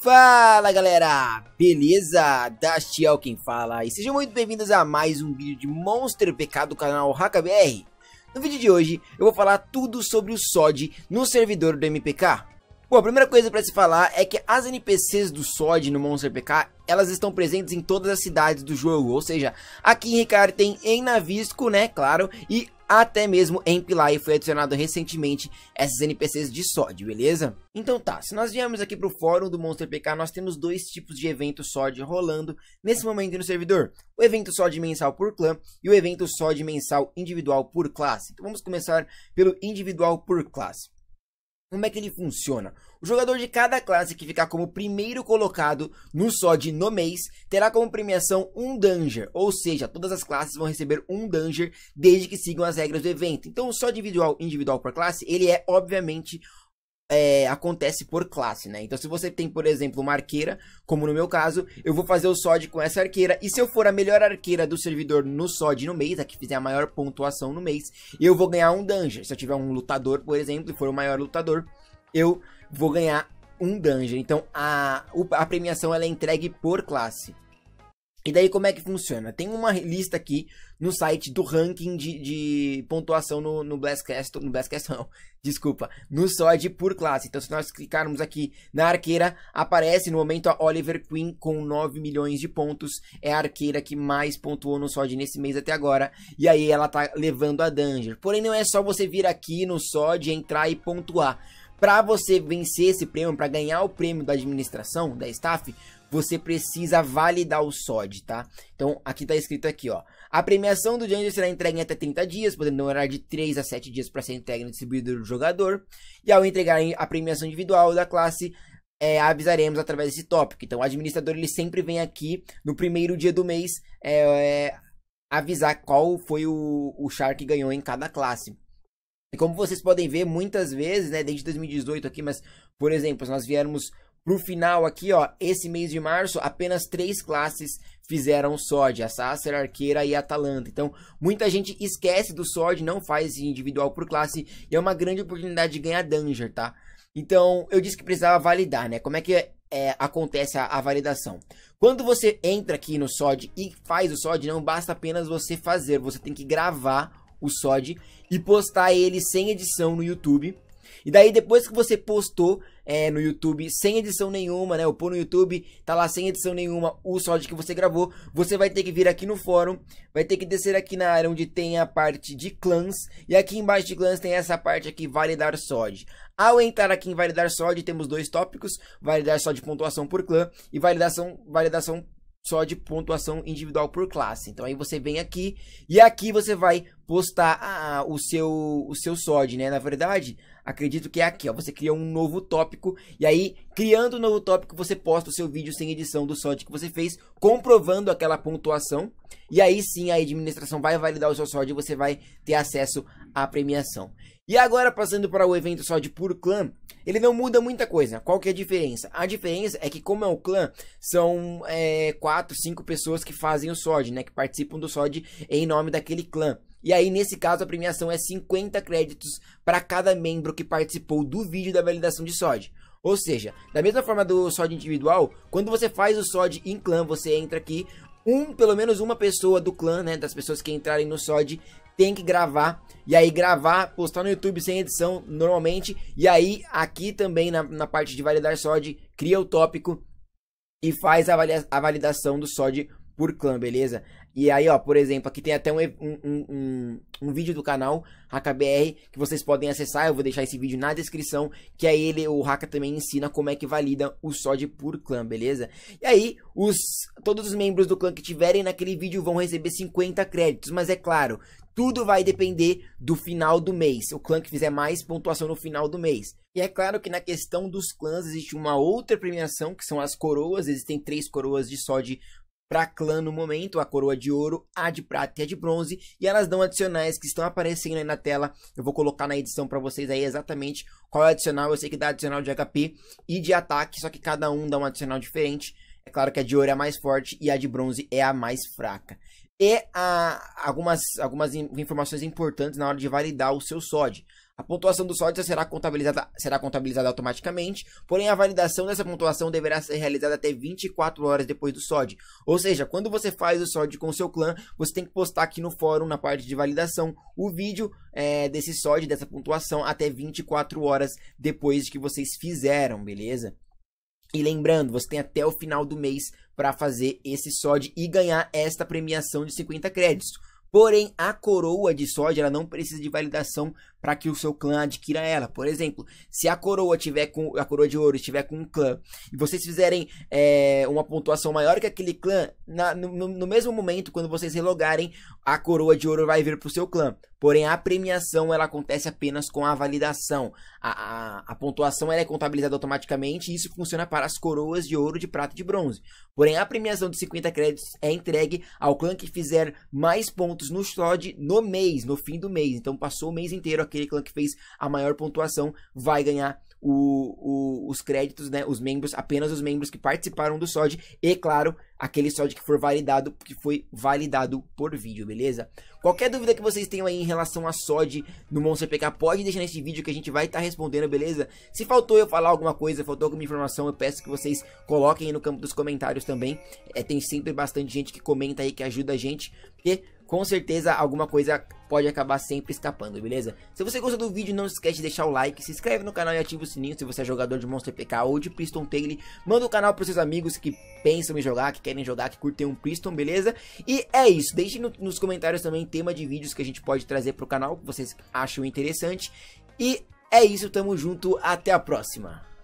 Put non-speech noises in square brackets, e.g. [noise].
Fala galera, beleza? Dastiel quem fala e sejam muito bem-vindos a mais um vídeo de Monster PK do canal HKBR. No vídeo de hoje eu vou falar tudo sobre o SOD no servidor do MPK. Bom, a primeira coisa para se falar é que as NPCs do SOD no Monster PK, elas estão presentes em todas as cidades do jogo, ou seja, aqui em Ricard tem em Navisco, né, claro, e até mesmo em e foi adicionado recentemente essas NPCs de SOD, beleza? Então tá, se nós viemos aqui pro fórum do Monster PK, nós temos dois tipos de evento SOD rolando nesse momento no servidor. O evento SOD mensal por clã e o evento SOD mensal individual por classe. Então vamos começar pelo individual por classe. Como é que ele funciona? O jogador de cada classe que ficar como primeiro colocado no SOD no mês terá como premiação um Danger, ou seja, todas as classes vão receber um Danger desde que sigam as regras do evento. Então o SOD individual, individual por classe, ele é obviamente é, acontece por classe, né? Então, se você tem, por exemplo, uma arqueira, como no meu caso, eu vou fazer o SOD com essa arqueira, e se eu for a melhor arqueira do servidor no SOD no mês, a que fizer a maior pontuação no mês, eu vou ganhar um dungeon. Se eu tiver um lutador, por exemplo, e for o maior lutador, eu vou ganhar um dungeon. Então, a, a premiação ela é entregue por classe. E daí como é que funciona? Tem uma lista aqui no site do ranking de, de pontuação no, no Blastcast, no Blastcast não, [laughs] desculpa, no SOD por classe. Então se nós clicarmos aqui na arqueira, aparece no momento a Oliver Queen com 9 milhões de pontos, é a arqueira que mais pontuou no SOD nesse mês até agora, e aí ela tá levando a Danger. Porém não é só você vir aqui no SOD, entrar e pontuar. Para você vencer esse prêmio, para ganhar o prêmio da administração, da staff, você precisa validar o SOD, tá? Então, aqui tá escrito aqui, ó. A premiação do Janger será entregue em até 30 dias, podendo demorar de 3 a 7 dias para ser entregue no distribuidor do jogador. E ao entregar a premiação individual da classe, é, avisaremos através desse tópico. Então, o administrador ele sempre vem aqui no primeiro dia do mês é, é, avisar qual foi o, o char que ganhou em cada classe. E como vocês podem ver, muitas vezes, né, desde 2018 aqui, mas, por exemplo, se nós viermos Pro final aqui, ó, esse mês de março, apenas três classes fizeram SOD, a Sacer, Arqueira e Atalanta. Então, muita gente esquece do SOD, não faz individual por classe, e é uma grande oportunidade de ganhar Danger, tá? Então, eu disse que precisava validar, né? Como é que é, acontece a, a, validação? Quando você entra aqui no SOD e faz o SOD, não basta apenas você fazer, você tem que gravar o SOD e postar ele sem edição no YouTube. E daí, depois que você postou, é, no YouTube sem edição nenhuma, né? Eu pôr no YouTube, tá lá sem edição nenhuma o sódio que você gravou. Você vai ter que vir aqui no fórum, vai ter que descer aqui na área onde tem a parte de clãs. E aqui embaixo de clãs tem essa parte aqui, validar SOD. Ao entrar aqui em validar SOD, temos dois tópicos, validar só de pontuação por clã e validação, validação só de pontuação individual por classe. Então aí você vem aqui e aqui você vai postar ah, o seu o seu SOD, né? Na verdade, acredito que é aqui, ó. Você cria um novo tópico e aí, criando um novo tópico, você posta o seu vídeo sem edição do SOD que você fez, comprovando aquela pontuação. E aí sim, a administração vai validar o seu SOD e você vai ter acesso à premiação. E agora, passando para o evento SOD por clã, ele não muda muita coisa. Qual que é a diferença? A diferença é que, como é um clã, são é, quatro, cinco pessoas que fazem o SOD, né? Que participam do SOD em nome daquele clã. E aí, nesse caso, a premiação é 50 créditos para cada membro que participou do vídeo da validação de SOD. Ou seja, da mesma forma do SOD individual, quando você faz o SOD em clã, você entra aqui, um, pelo menos uma pessoa do clã, né, das pessoas que entrarem no SOD, tem que gravar. E aí gravar, postar no YouTube sem edição, normalmente. E aí, aqui também, na, na parte de validar SOD, cria o tópico e faz a, a validação do SOD por clã, beleza? E aí, ó, por exemplo, aqui tem até um, um, um, um vídeo do canal HKBR que vocês podem acessar. Eu vou deixar esse vídeo na descrição. Que aí ele, o Haka também ensina como é que valida o SOD por clã, beleza? E aí, os, todos os membros do clã que tiverem naquele vídeo vão receber 50 créditos. Mas é claro, tudo vai depender do final do mês. O clã que fizer mais pontuação no final do mês. E é claro que na questão dos clãs existe uma outra premiação, que são as coroas. Existem três coroas de sod para clã no momento, a coroa de ouro, a de prata e a de bronze, e elas dão adicionais que estão aparecendo aí na tela. Eu vou colocar na edição para vocês aí exatamente qual é o adicional. Eu sei que dá adicional de HP e de ataque, só que cada um dá um adicional diferente. É claro que a de ouro é a mais forte e a de bronze é a mais fraca. E a, ah, algumas, algumas informações importantes na hora de validar o seu SOD. A pontuação do sódio será contabilizada, será contabilizada automaticamente, porém a validação dessa pontuação deverá ser realizada até 24 horas depois do sódio. Ou seja, quando você faz o sódio com o seu clã, você tem que postar aqui no fórum, na parte de validação, o vídeo é, desse sódio, dessa pontuação, até 24 horas depois que vocês fizeram, beleza? E lembrando, você tem até o final do mês para fazer esse SOD e ganhar esta premiação de 50 créditos. Porém, a coroa de SOD ela não precisa de validação para que o seu clã adquira ela. Por exemplo, se a coroa tiver com a coroa de ouro estiver com um clã e vocês fizerem é, uma pontuação maior que aquele clã, na, no, no, mesmo momento, quando vocês relogarem, a coroa de ouro vai vir para o seu clã. Porém, a premiação ela acontece apenas com a validação. A, a, a pontuação ela é contabilizada automaticamente e isso funciona para as coroas de ouro, de prata e de bronze. Porém, a premiação de 50 créditos é entregue ao clã que fizer mais pontos no slot no mês, no fim do mês. Então, passou o mês inteiro aquele clã que fez a maior pontuação vai ganhar o, o, os créditos, né? Os membros, apenas os membros que participaram do SOD e, claro, aquele SOD que for validado, que foi validado por vídeo, beleza? Qualquer dúvida que vocês tenham aí em relação a SOD no Monster PK, pode deixar nesse vídeo que a gente vai estar tá respondendo, beleza? Se faltou eu falar alguma coisa, faltou alguma informação, eu peço que vocês coloquem aí no campo dos comentários também. É, tem sempre bastante gente que comenta aí, que ajuda a gente, porque com certeza alguma coisa pode acabar sempre escapando, beleza? Se você gostou do vídeo, não esquece de deixar o like, se inscreve no canal e ativa o sininho se você é jogador de Monster PK ou de Priston Tail. Manda o canal para seus amigos que pensam em jogar, que querem jogar, que curtem um Priston, beleza? E é isso, deixe no, nos comentários também tema de vídeos que a gente pode trazer pro canal, que vocês acham interessante. E é isso, tamo junto, até a próxima!